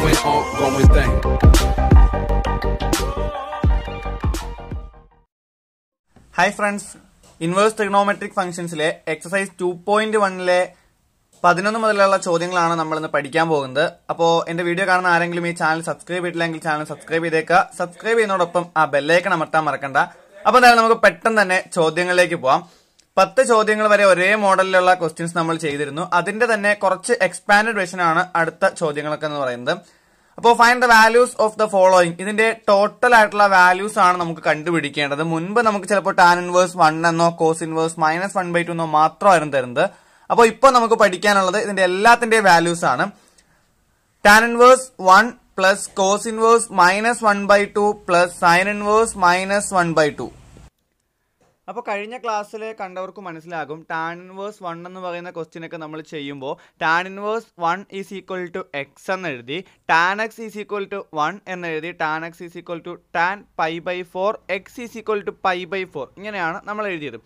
on, going thing. Hi friends inverse trigonometric ഫംഗ്ഷൻസിലെ exercise two point വണ്ണിലെ പതിനൊന്ന് മുതലുള്ള ചോദ്യങ്ങളാണ് നമ്മൾ ഇന്ന് പഠിക്കാൻ പോകുന്നത് അപ്പോൾ എന്റെ വീഡിയോ കാണുന്ന ആരെങ്കിലും ഈ ചാനൽ സബ്സ്ക്രൈബ് ചെയ്തിട്ടില്ലെങ്കിൽ ചാനൽ സബ്സ്ക്രൈബ് ചെയ്തേക്കുക സബ്സ്ക്രൈബ് ചെയ്യുന്നതോടൊപ്പം ആ ബെല്ലൈക്കൺ അമർത്താൻ മറക്കണ്ട അപ്പോൾ എന്തായാലും നമുക്ക് പെട്ടെന്ന് തന്നെ ചോദ്യങ്ങളിലേക്ക് പോവാം പത്ത് ചോദ്യങ്ങൾ വരെ ഒരേ മോഡലിലുള്ള ക്വസ്റ്റ്യൻസ് നമ്മൾ ചെയ്തിരുന്നു അതിന്റെ തന്നെ കുറച്ച് എക്സ്പാൻഡഡ് വെർഷൻ ആണ് അടുത്ത ചോദ്യങ്ങളൊക്കെ എന്ന് പറയുന്നത് അപ്പോൾ find the values of the following ഇതിന്റെ ടോട്ടൽ ആയിട്ടുള്ള വാല്യൂസ് ആണ് നമുക്ക് കണ്ടുപിടിക്കേണ്ടത് മുൻപ് നമുക്ക് ചിലപ്പോൾ ടാൻ ഇൻവേഴ്സ് വൺ എന്നോ cos inverse minus one by two എന്നോ മാത്രമായിരുന്നു തരുന്നത് അപ്പോൾ ഇപ്പോൾ നമുക്ക് പഠിക്കാനുള്ളത് ഇതിന്റെ എല്ലാത്തിന്റെയും വാല്യൂസ് ആണ് tan inverse one plus cos inverse minus one by two plus sine inverse minus one by two അപ്പോൾ കഴിഞ്ഞ ക്ലാസ്സിൽ കണ്ടവർക്ക് മനസ്സിലാകും ടാൻ ഇൻവേഴ്സ് വൺ എന്ന് പറയുന്ന ക്വസ്റ്റ്യനൊക്കെ നമ്മൾ ചെയ്യുമ്പോൾ tan inverse one is equal to X എന്ന് എഴുതി tan X is equal to one എന്ന് എഴുതി tan X is equal to tan pi by four X is equal to pi by four ഇങ്ങനെയാണ് നമ്മൾ എഴുതിയത്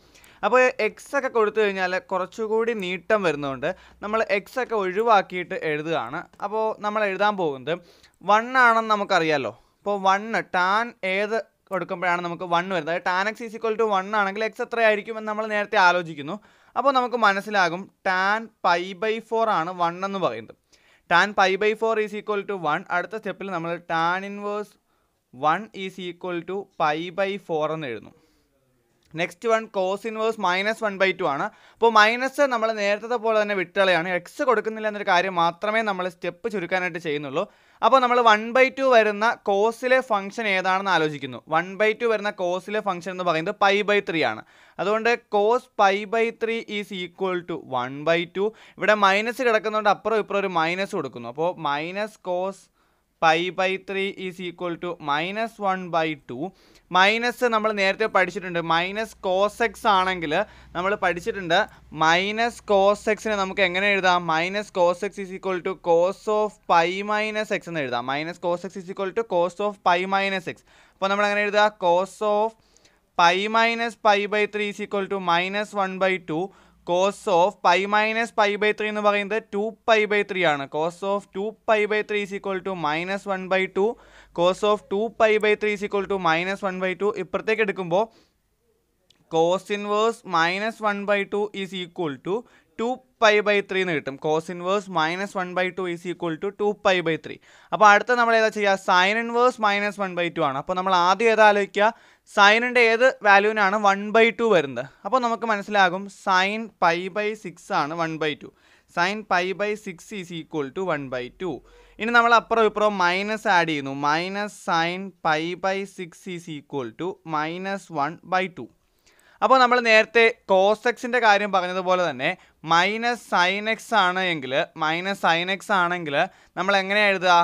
അപ്പോൾ എക്സ് ഒക്കെ കൊടുത്തു കഴിഞ്ഞാൽ കുറച്ചുകൂടി നീട്ടം വരുന്നതുകൊണ്ട് നമ്മൾ എക്സ് ഒക്കെ ഒഴിവാക്കിയിട്ട് എഴുതുകയാണ് അപ്പോൾ നമ്മൾ എഴുതാൻ പോകുന്നത് വൺ ആണെന്ന് നമുക്കറിയാമല്ലോ അപ്പോൾ വണ്ണ് ടാൻ ഏത് കൊടുക്കുമ്പോഴാണ് നമുക്ക് വൺ വരുന്നത് അതായത് tan X is equal to one ആണെങ്കിൽ എക്സ് എത്രയായിരിക്കും എന്ന് നമ്മൾ നേരത്തെ ആലോചിക്കുന്നു അപ്പോൾ നമുക്ക് മനസ്സിലാകും ടാൻ പൈ ബൈ ഫോർ ആണ് വൺ എന്ന് പറയുന്നത് tan pi by four is equal to one അടുത്ത സ്റ്റെപ്പിൽ നമ്മൾ tan inverse one is equal to pi by four എന്ന് എഴുതുന്നു next one cos inverse minus one by two ആണ് അപ്പോൾ മൈനസ് നമ്മൾ നേരത്തെ പോലെ തന്നെ വിട്ടളയാണ് എക്സ് കൊടുക്കുന്നില്ല എന്നൊരു കാര്യം മാത്രമേ നമ്മൾ സ്റ്റെപ്പ് ചുരുക്കാനായിട്ട് ചെയ്യുന്നുള്ളൂ അപ്പോൾ നമ്മൾ വൺ ബൈ ടു വരുന്ന കോസിലെ ഫംഗ്ഷൻ ഏതാണെന്ന് ആലോചിക്കുന്നു വൺ ബൈ ടു വരുന്ന കോസിലെ ഫംഗ്ഷൻ എന്ന് പറയുന്നത് പൈ ബൈ ത്രീ ആണ് അതുകൊണ്ട് cos pi by three is equal to one by two ഇവിടെ മൈനസ് കിടക്കുന്നതുകൊണ്ട് അപ്പുറം ഇപ്പുറം ഒരു മൈനസ് കൊടുക്കുന്നു അപ്പോൾ minus cos pi by three is equal to minus one by two minus നമ്മൾ നേരത്തെ പഠിച്ചിട്ടുണ്ട് മൈനസ് കോസെക്സ് ആണെങ്കിൽ നമ്മൾ പഠിച്ചിട്ടുണ്ട് മൈനസ് കോസെക്സിനെ നമുക്ക് എങ്ങനെ എഴുതാം minus cos x is equal to cos of pi minus X എന്ന് എഴുതാം minus cos x is equal to cos of pi minus X അപ്പോൾ നമ്മൾ എങ്ങനെ എഴുതുക cos of pi minus pi by three is equal to minus one by two cos of pi minus pi by three എന്ന് പറയുന്നത് two pi by three ആണ് cos of two pi by three is equal to minus one by two cos of two pi by three is equal to minus one by two ഇപ്പുറത്തേക്ക് എടുക്കുമ്പോൾ cos inverse minus one by two is equal to two pi by three എന്ന് കിട്ടും cos inverse minus one by two is equal to two pi by three അപ്പോൾ അടുത്ത നമ്മൾ ഏതാ ചെയ്യുക sine inverse minus one by two ആണ് അപ്പോൾ നമ്മൾ ആദ്യം ഏതാ ആലോചിക്കുക സൈനിൻ്റെ ഏത് വാല്യൂവിനാണ് വൺ ബൈ ടു വരുന്നത് അപ്പോൾ നമുക്ക് മനസ്സിലാകും സൈൻ പൈ ബൈ സിക്സ് ആണ് one by two sine pi by six is equal to one by two ഇനി നമ്മൾ അപ്പുറം ഇപ്പുറം മൈനസ് ആഡ് ചെയ്യുന്നു minus sine pi by six is equal to minus one by two അപ്പോൾ നമ്മൾ നേരത്തെ കോസെക്സിൻ്റെ കാര്യം പറഞ്ഞതുപോലെ തന്നെ മൈനസ് സൈൻ എക്സ് ആണ് എങ്കിൽ മൈനസ് സൈൻ എക്സ് ആണെങ്കിൽ നമ്മൾ എങ്ങനെ എഴുതുക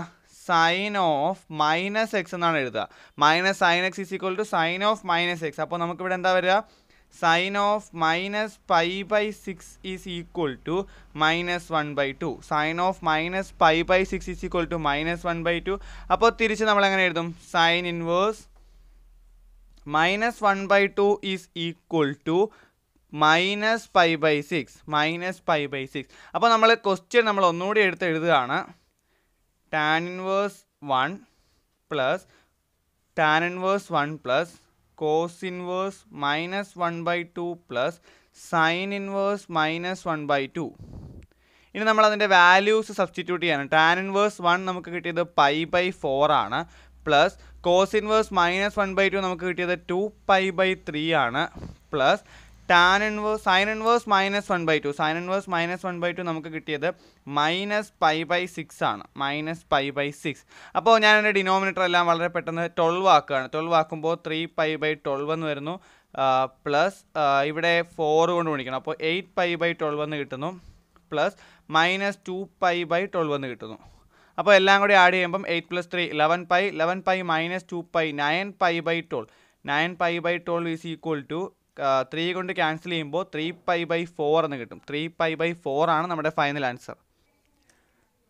സൈൻ ഓഫ് മൈനസ് എക്സ് എന്നാണ് എഴുതുക minus sine X is equal to sine of minus X അപ്പോൾ നമുക്കിവിടെ എന്താ വരിക sine of minus pi by six is equal to minus one by two sine of minus pi by six is equal to minus one by two അപ്പോൾ തിരിച്ച് നമ്മൾ എങ്ങനെ എഴുതും sine inverse minus 1 by 2 is equal to minus pi by six minus pi by six അപ്പോൾ നമ്മൾ question നമ്മൾ ഒന്നുകൂടി എടുത്ത് എഴുതുകയാണ് tan inverse one plus tan inverse one plus cos inverse minus one by two plus sine inverse minus one by two ഇനി നമ്മൾ അതിൻ്റെ values substitute ചെയ്യാണ് ടാൻ ഇൻവേഴ്സ് വൺ നമുക്ക് കിട്ടിയത് പൈ ബൈ ഫോർ ആണ് plus cos inverse minus one by two നമുക്ക് കിട്ടിയത് two pi by three ആണ് plus tan inverse sine inverse minus one by two sine inverse minus one by two നമുക്ക് കിട്ടിയത് minus pi by six ആണ് minus pi by six അപ്പോൾ ഞാൻ എൻ്റെ denominator എല്ലാം വളരെ പെട്ടെന്ന് ട്വൽവ് ആക്കുകയാണ് ട്വൽവ് ആക്കുമ്പോൾ ത്രീ പൈ ബൈ ട്വൽവ് എന്ന് വരുന്നു പ്ലസ് ഇവിടെ ഫോർ കൊണ്ട് വിളിക്കണം അപ്പോൾ എയ്റ്റ് പൈ ബൈ ട്വൽവ് എന്ന് കിട്ടുന്നു plus minus two pi by twelve എന്ന് കിട്ടുന്നു അപ്പോൾ എല്ലാം കൂടി ആഡ് ചെയ്യുമ്പം eight plus three eleven pi eleven pi minus two pi nine pi by twelve nine pi by twelve is equal to three കൊണ്ട് cancel ചെയ്യുമ്പോൾ ത്രീ പൈ ബൈ ഫോർ എന്ന് കിട്ടും ത്രീ പൈ ബൈ ഫോർ ആണ് നമ്മുടെ final answer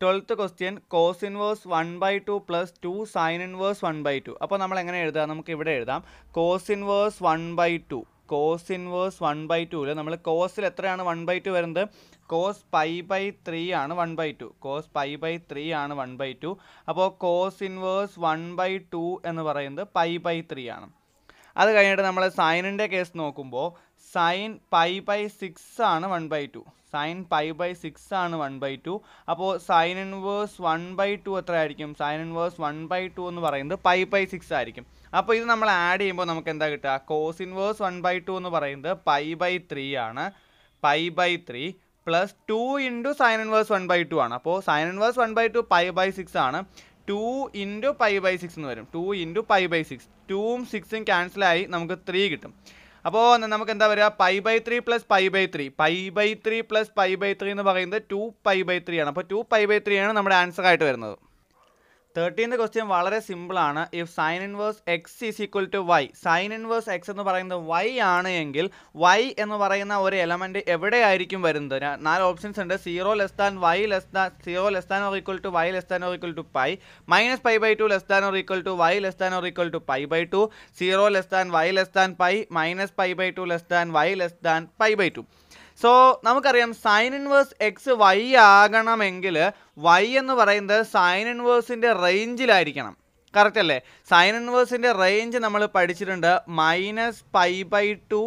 twelfth question cos inverse one by two plus two sine inverse one by two അപ്പോൾ നമ്മൾ എങ്ങനെ എഴുതാം നമുക്ക് ഇവിടെ എഴുതാം cos inverse one by two cos inverse one by two അല്ലെ നമ്മൾ കോസിൽ എത്രയാണ് വൺ ബൈ ടു വരുന്നത് കോസ് പൈ ബൈ ത്രീ ആണ് one by two cos pi by three ആണ് വൺ ബൈ ടു അപ്പോൾ cos inverse one by two എന്ന് പറയുന്നത് പൈ ബൈ ത്രീ ആണ് അത് കഴിഞ്ഞിട്ട് നമ്മൾ സൈനിൻ്റെ കേസ് നോക്കുമ്പോൾ സൈൻ പൈ ബൈ സിക്സ് ആണ് one by two sine pi by six ആണ് വൺ ബൈ ടു അപ്പോൾ sine inverse one by two എത്രയായിരിക്കും sine inverse one by two എന്ന് പറയുന്നത് പൈ ബൈ സിക്സ് ആയിരിക്കും അപ്പോൾ ഇത് നമ്മൾ ആഡ് ചെയ്യുമ്പോൾ നമുക്ക് എന്താ കിട്ടുക cos inverse one by two എന്ന് പറയുന്നത് പൈ ബൈ ത്രീ ആണ് pi by three plus two into sine inverse one by two ആണ് അപ്പോൾ sine inverse one by two pi by six ആണ് two into pi by six എന്ന് വരും two into pi by six ടൂവും സിക്സും ക്യാൻസലായി നമുക്ക് three കിട്ടും അപ്പോൾ നമുക്ക് എന്താ പറയുക pi by three plus pi by three pi by three plus pi by three എന്ന് പറയുന്നത് ടു പൈ ബൈ ത്രീ ആണ് അപ്പോൾ ടു പൈ ബൈ ത്രീ ആണ് നമ്മുടെ ആൻസർ ആയിട്ട് വരുന്നത് തേർട്ടീൻ്റെ ക്വസ്റ്റ്യൻ വളരെ സിമ്പിളാണ് if sine inverse X is equal to Y sine inverse X എന്ന് പറയുന്നത് വൈ ആണ് എങ്കിൽ വൈ എന്ന് പറയുന്ന ഒരു എലമെൻറ്റ് എവിടെയായിരിക്കും വരുന്നത് നാല് ഓപ്ഷൻസ് ഉണ്ട് zero less than Y less than zero less than or equal to Y less than or equal to pi minus pi by two less than or equal to Y less than or equal to pi by two zero less than Y less than pi minus pi by two less than Y less than pi by two so നമുക്കറിയാം sine inverse X Y ആകണമെങ്കിൽ Y എന്ന് പറയുന്നത് sign ഇൻവേഴ്സിൻ്റെ റേഞ്ചിലായിരിക്കണം correct അല്ലേ sine ഇൻവേഴ്സിൻ്റെ range നമ്മൾ പഠിച്ചിട്ടുണ്ട് minus pi by two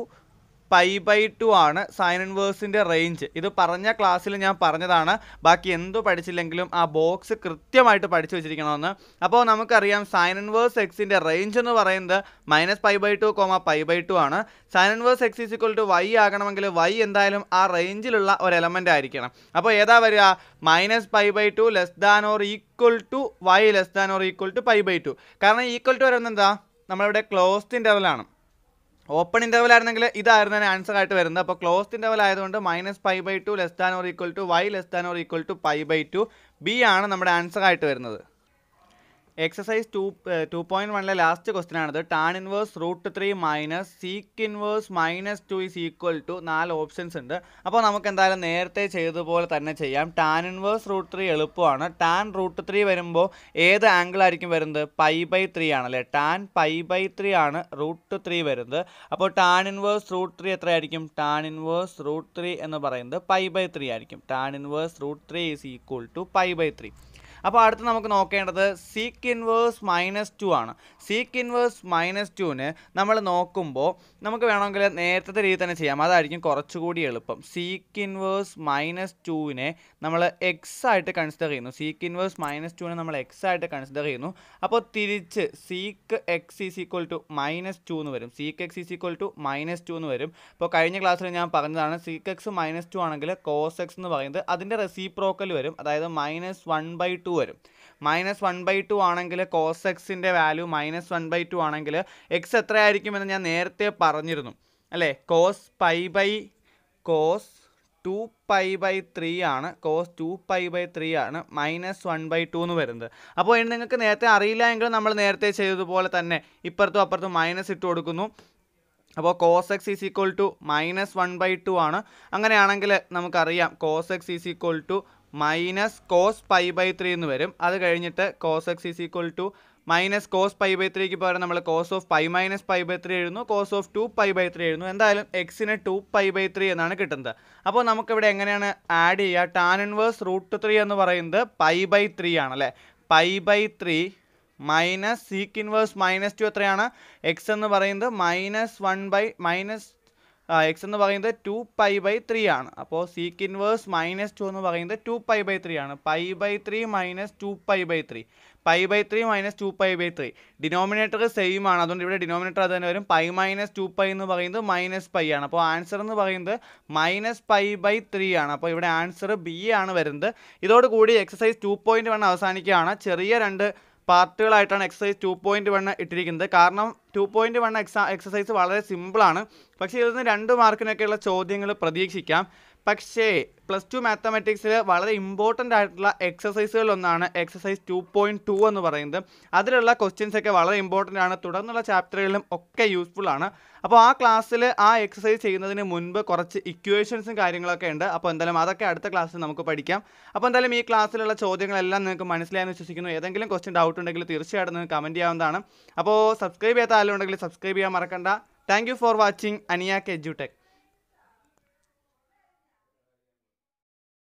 pi by two ആണ് സൈൻ ഇൻവേഴ്സിൻ്റെ റേഞ്ച് ഇത് പറഞ്ഞ ക്ലാസ്സിൽ ഞാൻ പറഞ്ഞതാണ് ബാക്കി എന്തു പഠിച്ചില്ലെങ്കിലും ആ ബോക്സ് കൃത്യമായിട്ട് പഠിച്ചു വെച്ചിരിക്കണമെന്ന് അപ്പോൾ നമുക്കറിയാം സൈൻ ഇൻവേഴ്സ് എക്സിൻ്റെ റേഞ്ച് എന്ന് പറയുന്നത് minus pi by two comma pi by two ആണ് sine inverse X is equal to Y ആകണമെങ്കിൽ വൈ എന്തായാലും ആ റേഞ്ചിലുള്ള ഒരു എലമെൻ്റ് ആയിരിക്കണം അപ്പോൾ ഏതാ വരിക minus pi by two less than or equal to Y less than or equal to pi by two കാരണം ഈക്വൽ ടു വരുന്നത് എന്താ നമ്മളിവിടെ ക്ലോസ്ഡ് ആണ് ഓപ്പൺ ഇൻ്റർവൽ ആയിരുന്നെങ്കിൽ ഇതായിരുന്നു തന്നെ ആൻസർ ആയിട്ട് വരുന്നത് അപ്പോൾ ക്ലോസ് ഇൻ്റർവൽ ആയതുകൊണ്ട് minus pi by two less than or equal to Y less than or equal to pi by two B ആണ് നമ്മുടെ ആൻസർ ആയിട്ട് വരുന്നത് എക്സസൈസ് ടു ടു പോയിന്റ് വണ്ണിലെ ലാസ്റ്റ് ക്വസ്റ്റ്യൻ ആണത് tan inverse root three minus sec inverse minus two is equal to നാല് options ഉണ്ട് അപ്പോൾ നമുക്ക് എന്തായാലും നേരത്തെ ചെയ്തതുപോലെ തന്നെ ചെയ്യാം ടാൻ ഇൻവേഴ്സ് റൂട്ട് ത്രീ എളുപ്പമാണ് ടാൻ റൂട്ട് ത്രീ വരുമ്പോൾ ഏത് ആംഗിൾ ആയിരിക്കും വരുന്നത് പൈ ബൈ ത്രീ ആണല്ലേ ടാൻ പൈ ബൈ ത്രീ ആണ് റൂട്ട് ത്രീ വരുന്നത് അപ്പോൾ ടാൻ ഇൻവേഴ്സ് റൂട്ട് ത്രീ എത്രയായിരിക്കും ടാൻ ഇൻവേഴ്സ് റൂട്ട് ത്രീ എന്ന് പറയുന്നത് പൈ ബൈ ത്രീ ആയിരിക്കും tan inverse root three is equal to pi by three അപ്പോൾ അടുത്ത് നമുക്ക് നോക്കേണ്ടത് സീക്ക് ഇൻവേഴ്സ് മൈനസ് ടു ആണ് സീക്ക് ഇൻവേഴ്സ് മൈനസ് ടുവിന് നമ്മൾ നോക്കുമ്പോൾ നമുക്ക് വേണമെങ്കിൽ നേരത്തെ രീതി തന്നെ ചെയ്യാം അതായിരിക്കും കുറച്ചുകൂടി എളുപ്പം സീക്ക് ഇൻവേഴ്സ് മൈനസ് ടുവിനെ നമ്മൾ എക്സ് ആയിട്ട് കൺസിഡർ ചെയ്യുന്നു സീക്ക് ഇൻവേഴ്സ് മൈനസ് ടുവിനെ നമ്മൾ എക്സ് ആയിട്ട് കൺസിഡർ ചെയ്യുന്നു അപ്പോൾ തിരിച്ച് sec X is equal to minus two എന്ന് വരും sec X is equal to minus two എന്ന് വരും അപ്പോൾ കഴിഞ്ഞ ക്ലാസ്സിൽ ഞാൻ പറഞ്ഞതാണ് സീക്ക് എക്സ് മൈനസ് ടു ആണെങ്കിൽ കോസ് എക്സ് എന്ന് പറയുന്നത് അതിൻ്റെ റെസിപ്രോക്കൽ വരും അതായത് minus one by two two വരും മൈനസ് വൺ ബൈ ടു ആണെങ്കിൽ കോസ് എക്സിൻ്റെ value minus one by two ആണെങ്കിൽ എക്സ് എത്രയായിരിക്കുമെന്ന് ഞാൻ നേരത്തെ പറഞ്ഞിരുന്നു അല്ലേ cos pi by cos two pi by three ആണ് cos two pi by three ആണ് മൈനസ് വൺ ബൈ ടു എന്ന് വരുന്നത് അപ്പോൾ ഇനി നിങ്ങൾക്ക് നേരത്തെ അറിയില്ല എങ്കിൽ നമ്മൾ നേരത്തെ ചെയ്തതുപോലെ തന്നെ ഇപ്പുറത്തും അപ്പുറത്തും മൈനസ് ഇട്ട് കൊടുക്കുന്നു അപ്പോൾ cos X is equal to minus one by two ആണ് അങ്ങനെയാണെങ്കിൽ നമുക്കറിയാം cos X is equal to minus cos pi by three എന്ന് വരും അത് കഴിഞ്ഞിട്ട് cos X is equal to minus cos pi by ത്രീക്ക് പകരം നമ്മൾ cos of pi minus pi by three എഴുതുന്നു cos of two pi by three എഴുതുന്നു എന്തായാലും എക്സിന് ടു പൈ ബൈ ത്രീ എന്നാണ് കിട്ടുന്നത് അപ്പോൾ നമുക്കിവിടെ എങ്ങനെയാണ് ആഡ് ചെയ്യുക ടാൻ ഇൻവേഴ്സ് റൂട്ട് ത്രീ എന്ന് പറയുന്നത് പൈ ബൈ ത്രീ ആണല്ലേ pi by three minus sec inverse minus two എത്രയാണ് എക്സ് എന്ന് പറയുന്നത് minus one by minus X എന്ന് പറയുന്നത് ടു പൈ ബൈ ത്രീ ആണ് അപ്പോൾ സീക്ക് ഇൻവേഴ്സ് മൈനസ് ടു എന്ന് പറയുന്നത് ടു പൈ ബൈ ത്രീ ആണ് pi by three minus two pi by three pi by three minus two pi by three denominator same ആണ് അതുകൊണ്ട് ഇവിടെ ഡിനോമിനേറ്റർ അത് തന്നെ വരും പൈ മൈനസ് ടു പൈ എന്ന് പറയുന്നത് മൈനസ് പൈ ആണ് അപ്പോൾ ആൻസർ എന്ന് പറയുന്നത് മൈനസ് പൈ ബൈ ത്രീ ആണ് അപ്പോൾ ഇവിടെ ആൻസർ ബി ആണ് വരുന്നത് ഇതോടുകൂടി എക്സസൈസ് ടു പോയിൻറ്റ് വൺ അവസാനിക്കുകയാണ് ചെറിയ രണ്ട് പാർട്ടുകളായിട്ടാണ് എക്സസൈസ് ടു പോയിൻറ്റ് വൺ ഇട്ടിരിക്കുന്നത് കാരണം ടു പോയിൻറ്റ് വൺ എക്സ എക്സസൈസ് വളരെ സിമ്പിളാണ് പക്ഷേ ഇതിൽ നിന്ന് രണ്ട് മാർക്കിനൊക്കെയുള്ള ചോദ്യങ്ങൾ പ്രതീക്ഷിക്കാം പക്ഷേ പ്ലസ് ടു മാത്തമാറ്റിക്സിൽ വളരെ ഇമ്പോർട്ടൻ്റ് ആയിട്ടുള്ള എക്സസൈസുകളിലൊന്നാണ് എക്സസൈസ് ടു പോയിൻറ്റ് ടു എന്ന് പറയുന്നത് അതിലുള്ള ക്വസ്റ്റ്യൻസ് ഒക്കെ വളരെ ഇമ്പോർട്ടൻ്റ് ആണ് തുടർന്നുള്ള ചാപ്റ്ററുകളിലും ഒക്കെ യൂസ്ഫുൾ ആണ് അപ്പോൾ ആ ക്ലാസ്സിൽ ആ എക്സസൈസ് ചെയ്യുന്നതിന് മുൻപ് കുറച്ച് ഇക്വേഷൻസും കാര്യങ്ങളൊക്കെ ഉണ്ട് അപ്പോൾ എന്തായാലും അതൊക്കെ അടുത്ത ക്ലാസ്സിൽ നമുക്ക് പഠിക്കാം അപ്പോൾ എന്തായാലും ഈ ക്ലാസ്സിലുള്ള ചോദ്യങ്ങളെല്ലാം നിങ്ങൾക്ക് മനസ്സിലായെന്ന് വിശ്വസിക്കുന്നു ഏതെങ്കിലും ക്വസ്റ്റ്യൻ ഡൗട്ട് ഉണ്ടെങ്കിൽ തീർച്ചയായിട്ടും നിങ്ങൾക്ക് കമൻറ്റ് ചെയ്യാവുന്നതാണ് അപ്പോൾ സബ്സ്ക്രൈബ് ചെയ്യാത്ത ആളുണ്ടെങ്കിൽ സബ്സ്ക്രൈബ് ചെയ്യാൻ മറക്കണ്ട താങ്ക് ഫോർ വാച്ചിങ് അനിയാക്ക് എജ്യൂടെക്